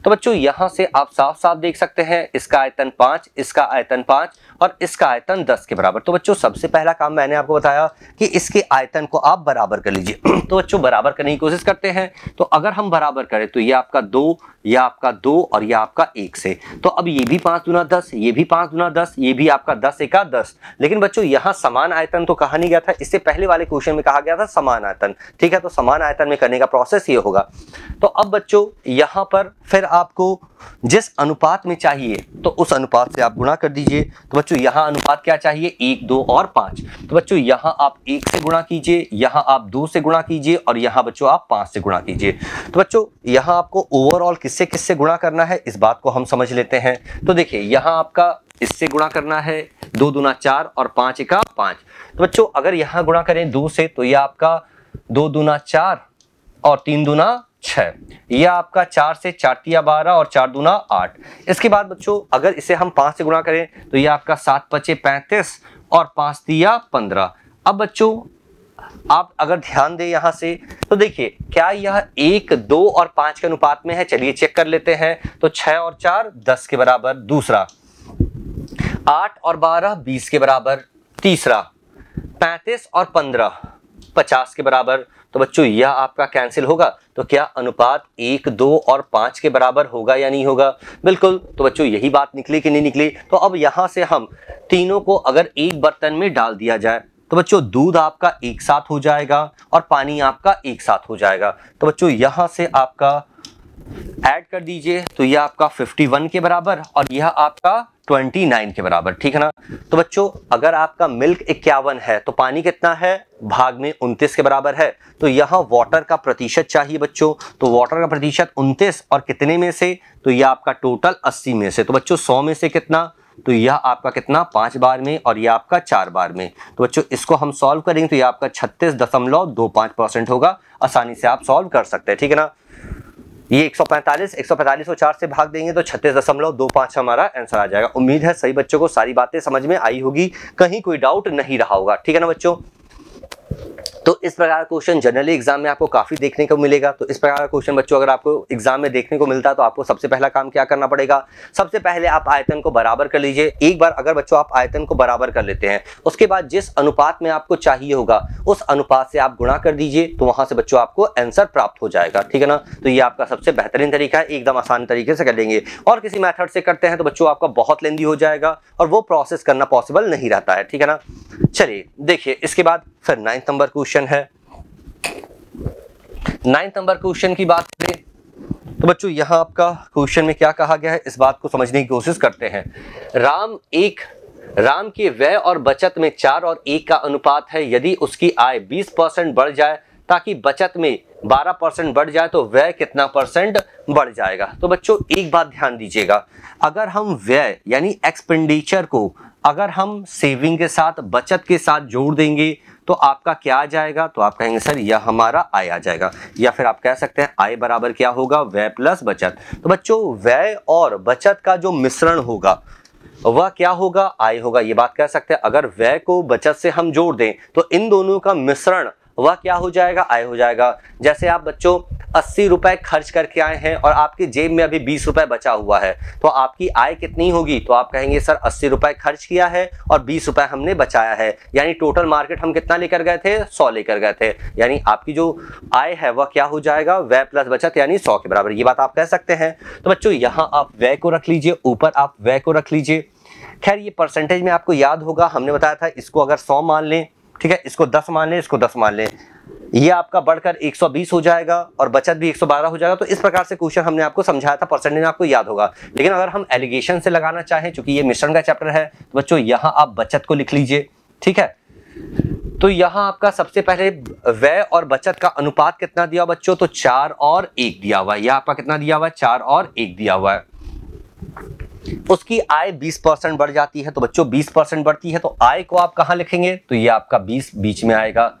तो बच्चों यहाँ से आप साफ साफ देख सकते हैं इसका आयतन पांच इसका आयतन पांच और इसका आयतन दस के बराबर तो बच्चों सबसे पहला काम मैंने आपको बताया कि इसके आयतन को आप बराबर कर लीजिए तो बच्चों बराबर करने की कोशिश करते हैं तो अगर हम बराबर करें तो ये आपका दो यह आपका दो और यह आपका एक से तो अब ये भी पांच दुना दस ये भी पांच दुना दस ये भी आपका दस एक दस लेकिन बच्चों यहाँ समान आयतन तो कहा नहीं गया था इससे पहले वाले क्वेश्चन में कहा गया था समान आयतन ठीक है तो समान आयतन में करने का प्रोसेस ये होगा तो अब बच्चों यहाँ पर फिर आपको जिस अनुपात में चाहिए तो उस अनुपात से आप गुणा कर दीजिए तो बच्चों बच्चों तो यहाँ अनुपात क्या चाहिए एक दो और पांच तो बच्चों यहाँ आप एक से गुणा कीजिए यहाँ आप दो से गुणा कीजिए और यहाँ बच्चों आप पांच से गुणा कीजिए तो बच्चों यहाँ आपको ओवरऑल किससे किससे गुणा करना है इस बात को हम समझ लेते हैं तो देखिए यहाँ आपका इससे गुणा करना है दो दुना चार और पांच एका पांच तो बच्चों अगर यहाँ गुणा करें दो से तो यह आपका दो दुना चार और तीन दुना छः यह आपका चार से चार तिया बारह और चार दूना आठ इसके बाद बच्चों अगर इसे हम पाँच से गुणा करें तो यह आपका सात पचे पैंतीस और पाँच तिया पंद्रह अब बच्चों आप अगर ध्यान दें यहाँ से तो देखिए क्या यह एक दो और पाँच के अनुपात में है चलिए चेक कर लेते हैं तो छः और चार दस के बराबर दूसरा आठ और बारह बीस के बराबर तीसरा पैंतीस और पंद्रह पचास के बराबर तो बच्चों यह आपका कैंसिल होगा तो क्या अनुपात एक दो और पाँच के बराबर होगा या नहीं होगा बिल्कुल तो बच्चों यही बात निकली कि नहीं निकली तो अब यहाँ से हम तीनों को अगर एक बर्तन में डाल दिया जाए तो बच्चों दूध आपका एक साथ हो जाएगा और पानी आपका एक साथ हो जाएगा तो बच्चों यहाँ से आपका ऐड कर दीजिए तो यह आपका 51 के बराबर और यह आपका 29 के बराबर ठीक है ना तो बच्चों अगर आपका मिल्क इक्यावन है तो पानी कितना है भाग में उनतीस के बराबर है तो यहाँ वाटर का प्रतिशत चाहिए बच्चों तो वाटर का प्रतिशत उनतीस और कितने में से तो यह आपका टोटल 80 में से तो बच्चों 100 में से कितना तो यह आपका कितना पांच बार में और यह आपका चार बार में तो बच्चों इसको हम सॉल्व करेंगे तो यह आपका छत्तीस दशमलव दो पांच परसेंट होगा आसानी से आप सॉल्व कर सकते हैं ठीक है ना ये 145 145 को चार से भाग देंगे तो छत्तीस दशमलव दो पांच हमारा आंसर आ जाएगा उम्मीद है सही बच्चों को सारी बातें समझ में आई होगी कहीं कोई डाउट नहीं रहा होगा ठीक है ना बच्चों तो इस प्रकार का क्वेश्चन जनरली एग्जाम में आपको काफी देखने को मिलेगा तो इस प्रकार का क्वेश्चन बच्चों अगर आपको एग्जाम में देखने को मिलता है तो आपको सबसे पहला काम क्या करना पड़ेगा सबसे पहले आप आयतन को बराबर कर लीजिए एक बार अगर बच्चों आप आयतन को बराबर कर लेते हैं उसके बाद जिस अनुपात में आपको चाहिए होगा उस अनुपात से आप गुणा कर दीजिए तो वहां से बच्चों आपको आंसर प्राप्त हो जाएगा ठीक है ना तो ये आपका सबसे बेहतरीन तरीका है एकदम आसान तरीके से कर लेंगे और किसी मैथड से करते हैं तो बच्चों आपका बहुत लेंदी हो जाएगा और वो प्रोसेस करना पॉसिबल नहीं रहता है ठीक है ना चलिए देखिए इसके बाद फिर नाइन्थ नंबर क्वेश्चन क्वेश्चन है नाइन्थ नंबर क्वेश्चन की बात करें तो बच्चों यहां आपका क्वेश्चन में क्या कहा गया है इस बात को समझने की कोशिश करते हैं राम एक राम के व्यय और बचत में चार और एक का अनुपात है यदि उसकी आय 20 परसेंट बढ़ जाए ताकि बचत में 12 परसेंट बढ़ जाए तो व्यय कितना परसेंट बढ़ जाएगा तो बच्चों एक बात ध्यान दीजिएगा अगर हम व्यय यानी एक्सपेंडिचर को अगर हम सेविंग के साथ बचत के साथ जोड़ देंगे तो आपका क्या आ जाएगा तो आप कहेंगे सर यह हमारा आय आ जाएगा या फिर आप कह सकते हैं आय बराबर क्या होगा व्यय प्लस बचत तो बच्चों व्यय और बचत का जो मिश्रण होगा वह क्या होगा आय होगा ये बात कह सकते हैं अगर व्यय को बचत से हम जोड़ दें तो इन दोनों का मिश्रण वह क्या हो जाएगा आय हो जाएगा जैसे आप बच्चों अस्सी रुपए खर्च करके आए हैं और आपकी जेब में अभी बीस रुपए बचा हुआ है तो आपकी आय कितनी होगी तो आप कहेंगे सर अस्सी रुपए खर्च किया है और बीस रुपए हमने बचाया है यानी टोटल मार्केट हम कितना लेकर गए थे सौ लेकर गए थे यानी आपकी जो आय है वह क्या हो जाएगा वह प्लस बचत यानी सौ के बराबर ये बात आप कह सकते हैं तो बच्चों यहाँ आप व्यय को रख लीजिए ऊपर आप व्यय को रख लीजिए खैर ये परसेंटेज में आपको याद होगा हमने बताया था इसको अगर सौ मान लें ठीक है इसको दस मान लें इसको दस मान लें ये आपका बढ़कर 120 हो जाएगा और बचत भी 112 हो जाएगा तो इस प्रकार से क्वेश्चन हमने आपको समझाया था परसेंटेज आपको याद होगा लेकिन अगर हम एलिगेशन से लगाना चाहें चूंकि ये मिश्रण का चैप्टर है तो बच्चों यहाँ आप बचत को लिख लीजिए ठीक है तो यहाँ आपका सबसे पहले व्यय और बचत का अनुपात कितना दिया बच्चों तो चार और एक दिया हुआ है यह आपका कितना दिया हुआ है चार और एक दिया हुआ है उसकी आय 20 परसेंट बढ़ जाती है तो बच्चों 20 परसेंट बढ़ती है तो आय को आप कहाँ लिखेंगे तो ये आपका 20 बीच में आएगा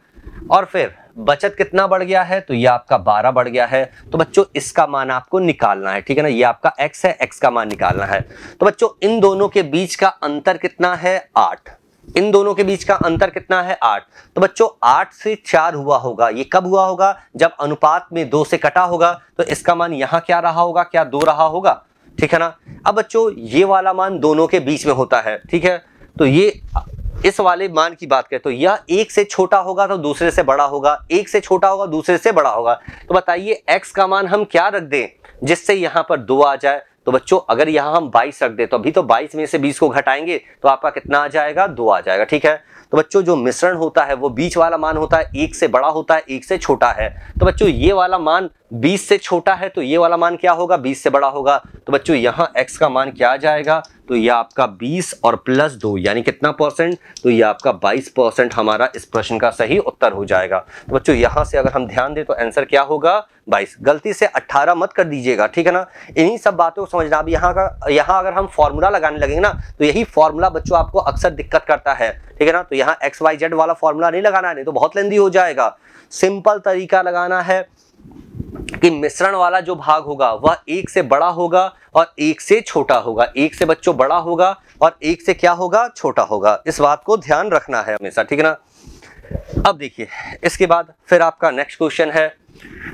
और फिर बचत कितना बढ़ गया है तो ये आपका 12 बढ़ गया है तो बच्चों इसका मान आपको निकालना है ठीक है ना ये आपका x है x का मान निकालना है तो बच्चों इन दोनों के बीच का अंतर कितना है आठ इन दोनों के बीच का अंतर कितना है आठ तो बच्चों आठ से चार हुआ होगा ये कब हुआ होगा जब अनुपात में दो से कटा होगा तो इसका मान यहां क्या रहा होगा क्या दो रहा होगा ठीक है ना अब बच्चों ये वाला मान दोनों के बीच में होता है ठीक है तो ये इस वाले मान की बात करें तो यह एक से छोटा होगा तो दूसरे से बड़ा होगा एक से छोटा होगा दूसरे से बड़ा होगा तो बताइए एक्स का मान हम क्या रख दें जिससे यहाँ पर दो आ जाए तो बच्चों अगर यहाँ हम 22 रख दें तो अभी तो 22 में से 20 को घटाएंगे तो आपका कितना आ जाएगा दो आ जाएगा ठीक है तो बच्चों जो मिश्रण होता है वो बीच वाला मान होता है एक से बड़ा होता है एक से छोटा है तो बच्चों ये वाला मान बीस से छोटा है तो ये वाला मान क्या होगा बीस से बड़ा होगा तो बच्चों यहाँ एक्स का मान क्या आ जाएगा तो ये आपका बीस और प्लस दो यानी कितना परसेंट तो ये आपका बाईस परसेंट हमारा इस प्रश्न का सही उत्तर हो जाएगा तो बच्चों यहाँ से अगर हम ध्यान दें तो आंसर क्या होगा बाईस गलती से अट्ठारह मत कर दीजिएगा ठीक है ना इन्हीं सब बातों को समझना अब यहाँ का यहाँ अगर हम फॉर्मूला लगाने लगेंगे ना तो यही फॉर्मूला बच्चों आपको अक्सर दिक्कत करता है ठीक है ना तो यहाँ एक्स वाई जेड वाला फॉर्मूला नहीं लगाना है नहीं तो बहुत लेंदी हो जाएगा सिंपल तरीका लगाना है कि मिश्रण वाला जो भाग होगा वह एक से बड़ा होगा और एक से छोटा होगा एक से बच्चों बड़ा होगा और एक से क्या होगा छोटा होगा इस बात को ध्यान रखना है हमेशा ठीक है ना अब देखिए इसके बाद फिर आपका नेक्स्ट क्वेश्चन है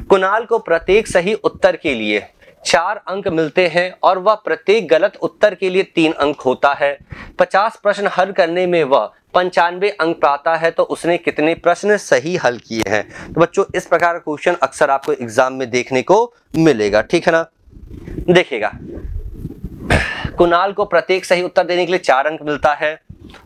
कुणाल को प्रत्येक सही उत्तर के लिए चार अंक मिलते हैं और वह प्रत्येक गलत उत्तर के लिए तीन अंक होता है पचास प्रश्न हल करने में वह पंचानवे अंक पाता है तो उसने कितने प्रश्न सही हल किए हैं तो बच्चों इस प्रकार का क्वेश्चन अक्सर आपको एग्जाम में देखने को मिलेगा ठीक है ना देखिएगा कुणाल को प्रत्येक सही उत्तर देने के लिए चार अंक मिलता है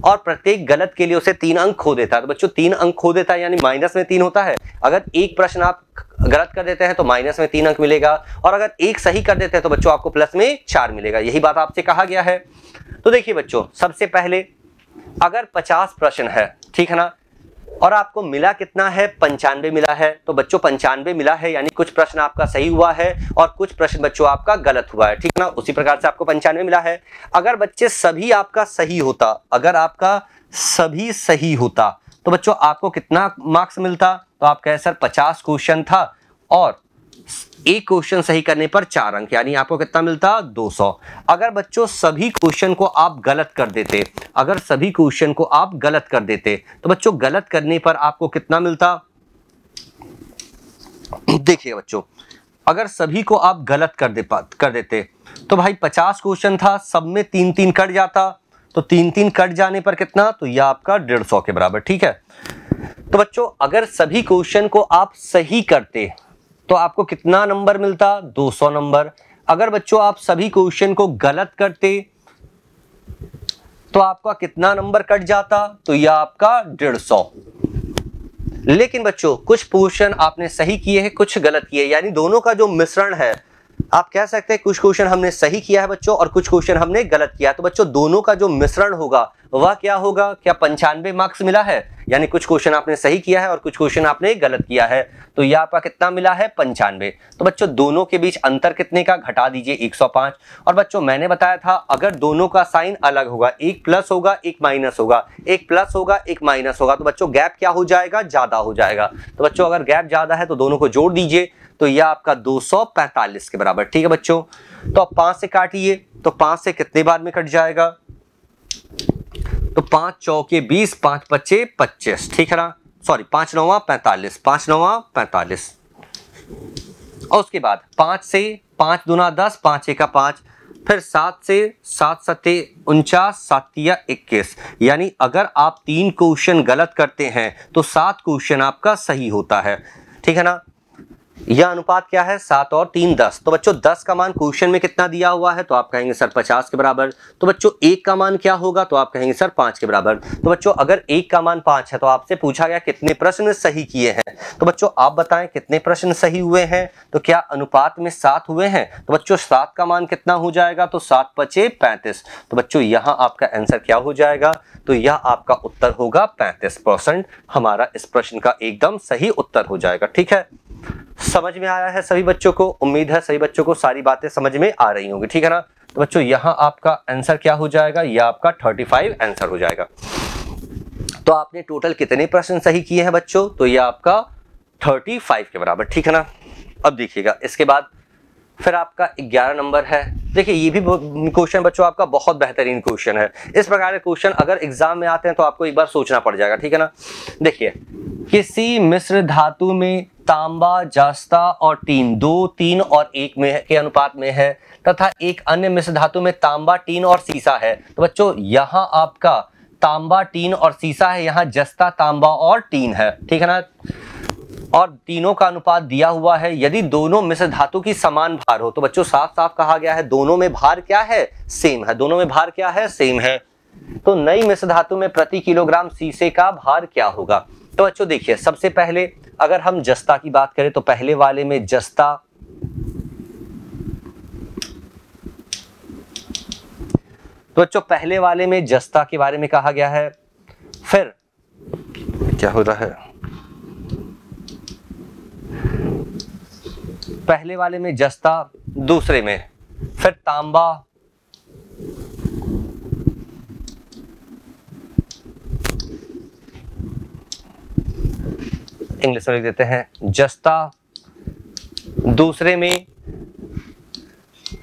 और प्रत्येक गलत के लिए उसे तीन अंक खो देता है तो बच्चों तीन अंक खो देता है यानी माइनस में तीन होता है अगर एक प्रश्न आप गलत कर देते हैं तो माइनस में तीन अंक मिलेगा और अगर एक सही कर देते हैं तो बच्चों आपको प्लस में चार मिलेगा यही बात आपसे कहा गया है तो देखिए बच्चों सबसे पहले अगर पचास प्रश्न है ठीक है ना और आपको मिला कितना है पंचानवे मिला है तो बच्चों पंचानवे मिला है यानी कुछ प्रश्न आपका सही हुआ है और कुछ प्रश्न बच्चों आपका गलत हुआ है ठीक है ना उसी प्रकार से आपको पंचानवे मिला है अगर बच्चे सभी आपका सही होता अगर आपका सभी सही होता तो बच्चों आपको कितना मार्क्स मिलता तो आप कहे सर पचास क्वेश्चन था और एक क्वेश्चन सही करने पर चार अंक यानी आपको कितना मिलता 200 अगर बच्चों सभी क्वेश्चन को आप गलत कर देते अगर सभी क्वेश्चन को आप गलत कर देते तो बच्चों गलत करने पर आपको कितना मिलता देखिए बच्चों अगर सभी को आप गलत कर दे कर देते तो भाई पचास क्वेश्चन था सब में तीन तीन कट जाता तो तीन तीन कट जाने पर कितना तो यह आपका डेढ़ सौ के बराबर ठीक है तो बच्चों अगर सभी क्वेश्चन को आप सही करते तो आपको कितना नंबर मिलता 200 नंबर अगर बच्चों आप सभी क्वेश्चन को गलत करते तो आपका कितना नंबर कट जाता तो यह आपका डेढ़ सौ लेकिन बच्चों कुछ क्वेश्चन आपने सही किए हैं कुछ गलत किए यानी दोनों का जो मिश्रण है आप कह सकते हैं कुछ क्वेश्चन हमने सही किया है बच्चों और कुछ क्वेश्चन हमने गलत किया तो बच्चों दोनों का जो मिश्रण होगा वह क्या होगा क्या पंचानवे मार्क्स मिला है यानी कुछ क्वेश्चन आपने सही किया है और कुछ क्वेश्चन आपने गलत किया है तो यह आपका कितना मिला है पंचानवे तो बच्चों दोनों के बीच अंतर कितने का घटा दीजिए 105 और बच्चों मैंने बताया था अगर दोनों का साइन अलग होगा एक प्लस होगा एक माइनस होगा एक प्लस होगा एक माइनस होगा तो बच्चों गैप क्या हो जाएगा ज्यादा हो जाएगा तो बच्चों अगर गैप ज्यादा है तो दोनों को जोड़ दीजिए तो यह आपका दो के बराबर ठीक है बच्चों तो आप पांच से काटिए तो पांच से कितने बार में कट जाएगा तो पांच चौके बीस पांच पच्चे पच्चीस ठीक है ना सॉरी पांच नवा पैंतालीस पांच नवा पैंतालीस और उसके बाद पांच से पांच दुना दस पांच एका पांच फिर सात से सात सत्य उनचास सातिया इक्कीस यानी अगर आप तीन क्वेश्चन गलत करते हैं तो सात क्वेश्चन आपका सही होता है ठीक है ना यह अनुपात क्या है सात और तीन दस तो बच्चों दस का मान क्वेश्चन में कितना दिया हुआ है तो आप कहेंगे सर पचास के बराबर तो बच्चों एक का मान क्या होगा तो आप कहेंगे सर पांच के बराबर तो बच्चों अगर एक का मान पांच है तो आपसे पूछा गया कितने प्रश्न सही किए हैं तो बच्चों आप बताएं कितने प्रश्न सही हुए हैं तो क्या अनुपात में सात हुए हैं तो बच्चों सात का मान कितना हो जाएगा तो सात पचे पैंतीस तो बच्चों यहाँ आपका आंसर क्या हो जाएगा तो यह आपका उत्तर होगा पैंतीस हमारा इस प्रश्न का एकदम सही उत्तर हो जाएगा ठीक है समझ में आया है सभी बच्चों को उम्मीद है सभी बच्चों को सारी बातें समझ में आ रही होंगी ठीक है ना तो बच्चों यहाँ आपका आंसर क्या हो जाएगा यह आपका 35 आंसर हो जाएगा तो आपने टोटल कितने प्रश्न सही किए हैं बच्चों तो यह आपका 35 के बराबर ठीक है ना अब देखिएगा इसके बाद फिर आपका 11 नंबर है देखिए ये भी क्वेश्चन बच्चों आपका बहुत बेहतरीन क्वेश्चन है इस प्रकार के क्वेश्चन अगर एग्जाम में आते हैं तो आपको एक बार सोचना पड़ जाएगा ठीक है ना देखिए किसी मिश्र धातु में तांबा जास्ता और टीन दो तीन और एक में के अनुपात में है तथा एक अन्य मिश्र धातु में तांबा टीन और सीसा है तो बच्चों यहाँ आपका तांबा टीन और सीसा है यहाँ जस्ता तांबा और टीन है ठीक है ना और तीनों का अनुपात दिया हुआ है यदि दोनों मिश्र धातु की समान भार हो तो बच्चों साफ साफ कहा गया है दोनों में भार क्या है सेम है दोनों में भार क्या है सेम है तो नई मिश्र धातु में प्रति किलोग्राम सीसे का भार क्या होगा तो बच्चों देखिए सबसे पहले अगर हम जस्ता की बात करें तो पहले वाले में जस्ता तो बच्चों पहले वाले में जस्ता के बारे में कहा गया है फिर क्या हो रहा है पहले वाले में जस्ता दूसरे में फिर तांबा इंग्लिश में लिख देते हैं जस्ता दूसरे में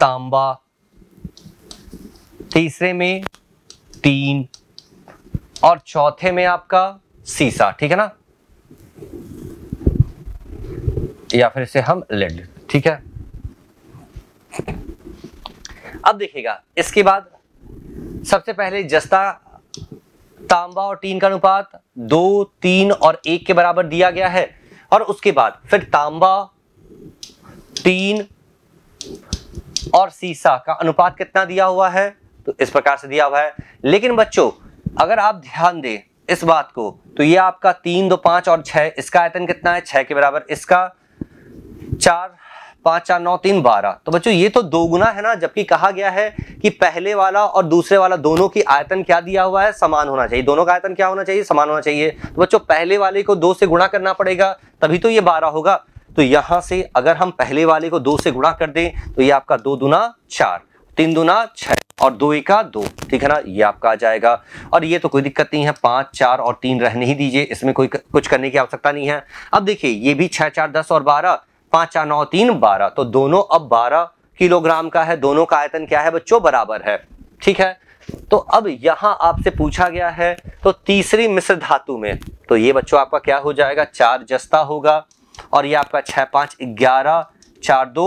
तांबा तीसरे में तीन और चौथे में आपका सीसा ठीक है ना या फिर इसे हम लेड ठीक है अब देखिएगा इसके बाद सबसे पहले जस्ता तांबा और टीन का अनुपात दो तीन और एक के बराबर दिया गया है और उसके बाद फिर तांबा तीन और सीसा का अनुपात कितना दिया हुआ है तो इस प्रकार से दिया हुआ है लेकिन बच्चों अगर आप ध्यान दें इस बात को तो ये आपका तीन दो पांच और छह इसका आयतन कितना है छह के बराबर इसका चार पांच चार नौ तीन बारह तो बच्चों ये तो दो गुना है ना जबकि कहा गया है कि पहले वाला और दूसरे वाला दोनों की आयतन क्या दिया हुआ है समान होना चाहिए दोनों का आयतन क्या होना चाहिए समान होना चाहिए तो बच्चों पहले वाले को दो से गुणा करना पड़ेगा तभी तो ये बारह होगा तो यहां से अगर हम पहले वाले को दो से गुणा कर दें तो ये आपका दो दुना चार तीन दुना छह और दो एका दो ठीक है ना ये आपका आ जाएगा और ये तो कोई दिक्कत नहीं है पांच चार और तीन रहने ही दीजिए इसमें कोई कुछ करने की आवश्यकता नहीं है अब देखिए ये भी छह चार दस और बारह पाँचा नौ तीन बारह तो दोनों अब बारह किलोग्राम का है दोनों का आयतन क्या है बच्चों बराबर है ठीक है तो अब यहाँ आपसे पूछा गया है तो तीसरी मिश्र धातु में तो ये बच्चों आपका क्या हो जाएगा चार जस्ता होगा और ये आपका छह पांच ग्यारह चार दो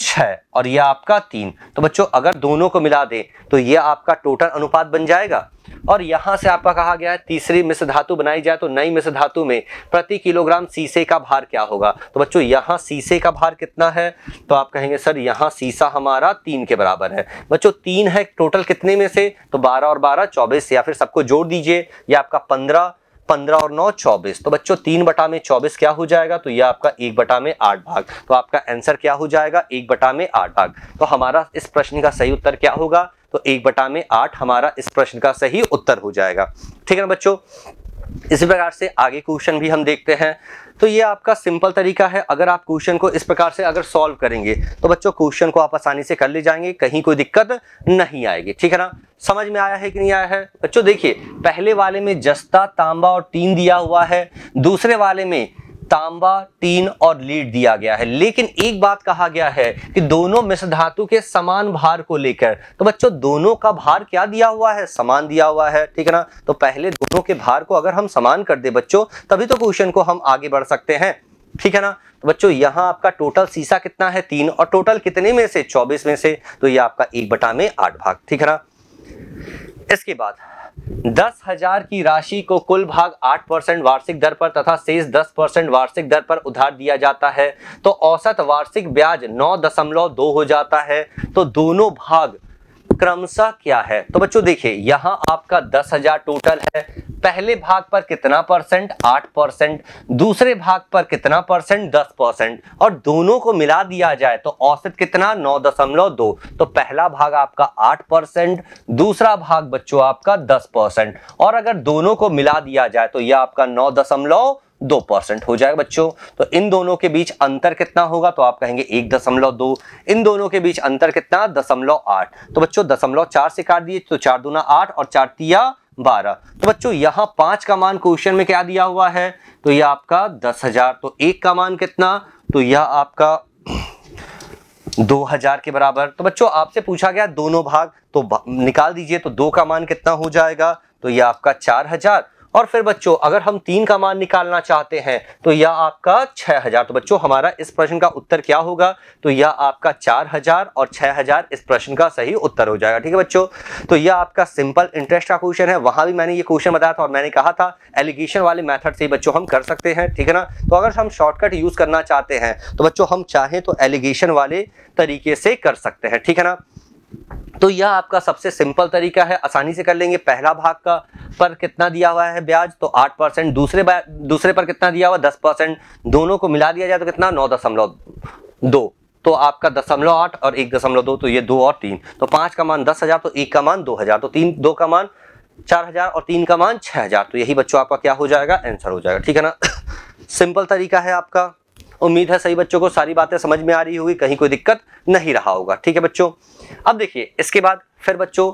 छ और ये आपका तीन तो बच्चों अगर दोनों को मिला दें तो ये आपका टोटल अनुपात बन जाएगा और यहाँ से आपका कहा गया है तीसरी मिश्र धातु बनाई जाए तो नई मिश्र धातु में प्रति किलोग्राम शीशे का भार क्या होगा तो बच्चों यहाँ शीशे का भार कितना है तो आप कहेंगे सर यहाँ शीशा हमारा तीन के बराबर है बच्चों तीन है टोटल कितने में से तो बारह और बारह चौबीस या फिर सबको जोड़ दीजिए या आपका पंद्रह पंद्रह और नौ चौबीस तो बच्चों तीन बटा में चौबीस क्या हो जाएगा तो यह आपका एक बटा में आठ भाग तो आपका आंसर क्या हो जाएगा एक बटा में आठ भाग तो हमारा इस प्रश्न का सही उत्तर क्या होगा तो एक बटा में आठ हमारा इस प्रश्न का सही उत्तर हो जाएगा ठीक है ना बच्चों इसी प्रकार से आगे क्वेश्चन भी हम देखते हैं तो ये आपका सिंपल तरीका है अगर आप क्वेश्चन को इस प्रकार से अगर सॉल्व करेंगे तो बच्चों क्वेश्चन को आप आसानी से कर ले जाएंगे कहीं कोई दिक्कत नहीं आएगी ठीक है ना समझ में आया है कि नहीं आया है बच्चों देखिए पहले वाले में जस्ता तांबा और टीन दिया हुआ है दूसरे वाले में तांबा टीन और लीड दिया गया है लेकिन एक बात कहा गया है कि दोनों मिश्र धातु के समान भार को लेकर तो बच्चों दोनों का भार क्या दिया हुआ है समान दिया हुआ है ठीक है ना तो पहले दोनों के भार को अगर हम समान कर दे बच्चों तभी तो क्वेश्चन को हम आगे बढ़ सकते हैं ठीक है ना तो बच्चों यहाँ आपका टोटल सीसा कितना है तीन और टोटल कितने में से चौबीस में से तो ये आपका एक बटा में आठ भाग ठीक है ना इसके बाद दस हजार की राशि को कुल भाग आठ परसेंट वार्षिक दर पर तथा शेष दस परसेंट वार्षिक दर पर उधार दिया जाता है तो औसत वार्षिक ब्याज नौ दशमलव दो हो जाता है तो दोनों भाग क्रमशः क्या है तो बच्चों देखिए यहां आपका दस हजार टोटल है पहले भाग पर कितना परसेंट आठ परसेंट दूसरे भाग पर कितना परसेंट दस परसेंट और दोनों को मिला दिया जाए तो औसत कितना नौ दशमलव दो तो पहला भाग आपका आठ परसेंट दूसरा भाग बच्चों आपका दस परसेंट और अगर दोनों को मिला दिया जाए तो यह आपका नौ दशमलव दो परसेंट हो जाएगा बच्चों तो इन दोनों के बीच अंतर कितना होगा तो आप कहेंगे एक दशमलव दो इन दोनों के बीच अंतर कितना दशमलव आठ तो बच्चों दशमलव चार से काट दिए तो चार दूना आठ और चार तिया बारह तो बच्चों यहां पांच का मान क्वेश्चन में क्या दिया हुआ है तो यह आपका दस हजार तो एक का मान कितना तो यह आपका दो हजार के बराबर तो बच्चों आपसे पूछा गया दोनों भाग तो निकाल दीजिए तो दो का मान कितना हो जाएगा तो यह आपका चार हजार और फिर बच्चों अगर हम तीन का मान निकालना चाहते हैं तो यह आपका छह हजार तो बच्चों हमारा इस प्रश्न का उत्तर क्या होगा तो यह आपका चार हजार और छह हजार इस प्रश्न का सही उत्तर हो जाएगा ठीक है बच्चों तो यह आपका सिंपल इंटरेस्ट का क्वेश्चन है वहां भी मैंने ये क्वेश्चन बताया था और मैंने कहा था एलिगेशन वाले मैथड से बच्चों हम कर सकते हैं ठीक है ना तो अगर हम शॉर्टकट यूज करना चाहते हैं तो बच्चों हम चाहें तो एलिगेशन वाले तरीके से कर सकते हैं ठीक है ना तो यह आपका सबसे सिंपल तरीका है आसानी से कर लेंगे पहला भाग का पर कितना दिया हुआ है ब्याज तो आठ परसेंट दूसरे दूसरे पर कितना दिया हुआ दस परसेंट दोनों को मिला दिया जाए तो कितना नौ दशमलव दो तो आपका दशमलव आठ और एक दशमलव दो तो ये दो और तीन तो पांच का मान दस हज़ार तो एक का मान दो हज़ार तो तीन दो का मान चार हज़ार और तीन का मान छह हज़ार तो यही बच्चों आपका क्या हो जाएगा आंसर हो जाएगा ठीक है ना सिंपल तरीका है आपका उम्मीद है सही बच्चों को सारी बातें समझ में आ रही होगी कहीं कोई दिक्कत नहीं रहा होगा ठीक है बच्चों अब देखिए इसके बाद फिर बच्चों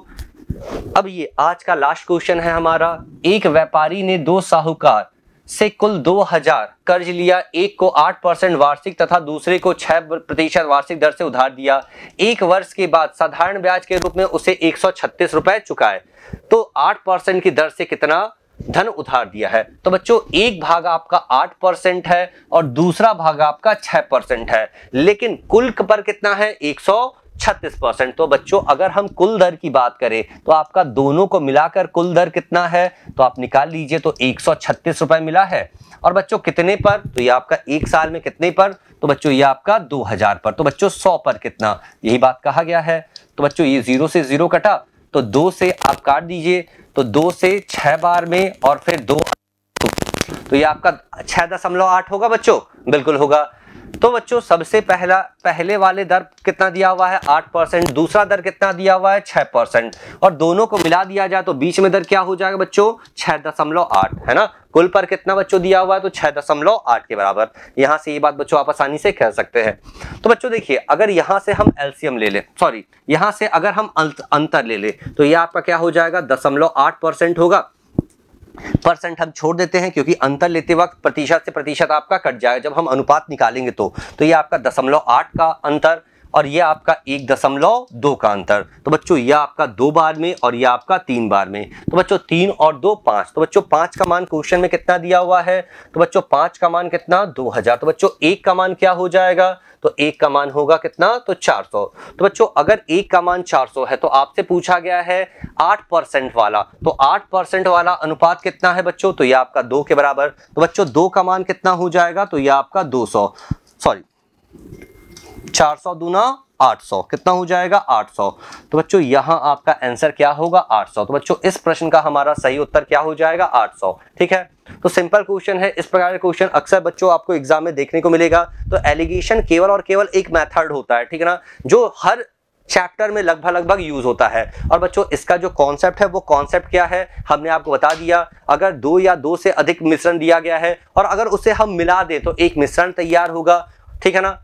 अब ये आज का लास्ट क्वेश्चन है हमारा एक व्यापारी ने दो साहूकार से कुल 2000 कर्ज लिया एक को 8 परसेंट वार्षिक तथा दूसरे को 6 प्रतिशत वार्षिक दर से उधार दिया एक वर्ष के बाद साधारण ब्याज के रूप में उसे एक सौ चुकाए तो 8 परसेंट की दर से कितना धन उधार दिया है तो बच्चों एक भाग आपका आठ परसेंट है और दूसरा भाग आपका छह परसेंट है लेकिन कुल पर कितना है एक सौ छत्तीस परसेंट तो बच्चों अगर हम कुल दर की बात करें तो आपका दोनों को मिलाकर कुल दर कितना है तो आप निकाल लीजिए तो एक सौ छत्तीस रुपए मिला है और बच्चों कितने पर तो ये आपका एक साल में कितने पर तो बच्चों ये आपका दो हजार पर तो बच्चों सौ पर कितना यही बात कहा गया है तो बच्चों ये जीरो से जीरो कटा तो दो से आप काट दीजिए तो दो से छह बार में और फिर दो तो ये आपका छह दशमलव आठ होगा बच्चों बिल्कुल होगा तो बच्चों सबसे पहला पहले वाले दर कितना दिया हुआ है आठ परसेंट दूसरा दर कितना दिया हुआ है छह परसेंट और दोनों को मिला दिया जाए तो बीच में दर क्या हो जाएगा बच्चों छह दशमलव आठ है ना कुल पर कितना बच्चों दिया हुआ है तो छह दशमलव आठ के बराबर यहां से ये बात बच्चों आप आसानी से कह सकते हैं तो बच्चों देखिए अगर यहां से हम एल्सियम ले लें सॉरी यहां से अगर हम अंतर ले लें तो ये आपका क्या हो जाएगा दशमलव आठ परसेंट होगा परसेंट हम छोड़ देते हैं क्योंकि अंतर लेते वक्त प्रतिशत से प्रतिशत आपका कट जाएगा जब हम अनुपात निकालेंगे तो, तो ये आपका दशमलव आठ का अंतर और ये आपका एक दशमलव दो का अंतर तो बच्चों ये आपका दो बार में और यह आपका तीन बार में तो बच्चों तीन और दो पांच तो बच्चों पांच का मान क्वेश्चन में कितना दिया हुआ है तो बच्चों पांच का मान कितना दो हजार तो बच्चों एक का मान क्या हो जाएगा तो एक का मान होगा कितना तो चार सौ तो बच्चों अगर एक का मान चार सौ है तो आपसे पूछा गया है आठ परसेंट वाला तो आठ परसेंट वाला अनुपात कितना है बच्चों तो यह आपका दो के बराबर तो बच्चों दो का मान कितना हो जाएगा तो यह आपका दो सौ सॉरी चार सौ दूना आठ सौ कितना हो जाएगा आठ सौ तो बच्चों यहाँ आपका आंसर क्या होगा आठ सौ तो बच्चों इस प्रश्न का हमारा सही उत्तर क्या हो जाएगा आठ सौ ठीक है तो सिंपल क्वेश्चन है इस प्रकार के क्वेश्चन अक्सर बच्चों आपको एग्जाम में देखने को मिलेगा तो एलिगेशन केवल और केवल एक मैथड होता है ठीक है ना जो हर चैप्टर में लगभग लगभग यूज होता है और बच्चों इसका जो कॉन्सेप्ट है वो कॉन्सेप्ट क्या है हमने आपको बता दिया अगर दो या दो से अधिक मिश्रण दिया गया है और अगर उसे हम मिला दें तो एक मिश्रण तैयार होगा ठीक है ना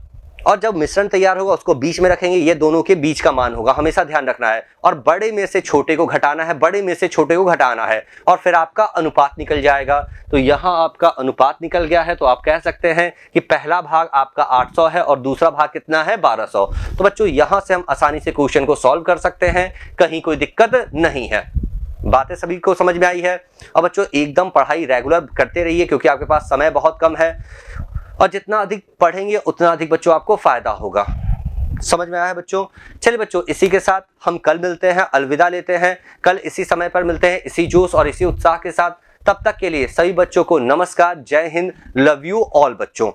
और जब मिश्रण तैयार होगा उसको बीच में रखेंगे ये दोनों के बीच का मान होगा हमेशा ध्यान रखना है और बड़े में से छोटे को घटाना है बड़े में से छोटे को घटाना है और फिर आपका अनुपात निकल जाएगा तो यहाँ आपका अनुपात निकल गया है तो आप कह सकते हैं कि पहला भाग आपका 800 है और दूसरा भाग कितना है 1200 तो बच्चों यहाँ से हम आसानी से क्वेश्चन को सॉल्व कर सकते हैं कहीं कोई दिक्कत नहीं है बातें सभी को समझ में आई है और बच्चों एकदम पढ़ाई रेगुलर करते रहिए क्योंकि आपके पास समय बहुत कम है और जितना अधिक पढ़ेंगे उतना अधिक बच्चों आपको फ़ायदा होगा समझ में आया है बच्चों चलिए बच्चों इसी के साथ हम कल मिलते हैं अलविदा लेते हैं कल इसी समय पर मिलते हैं इसी जोश और इसी उत्साह के साथ तब तक के लिए सभी बच्चों को नमस्कार जय हिंद लव यू ऑल बच्चों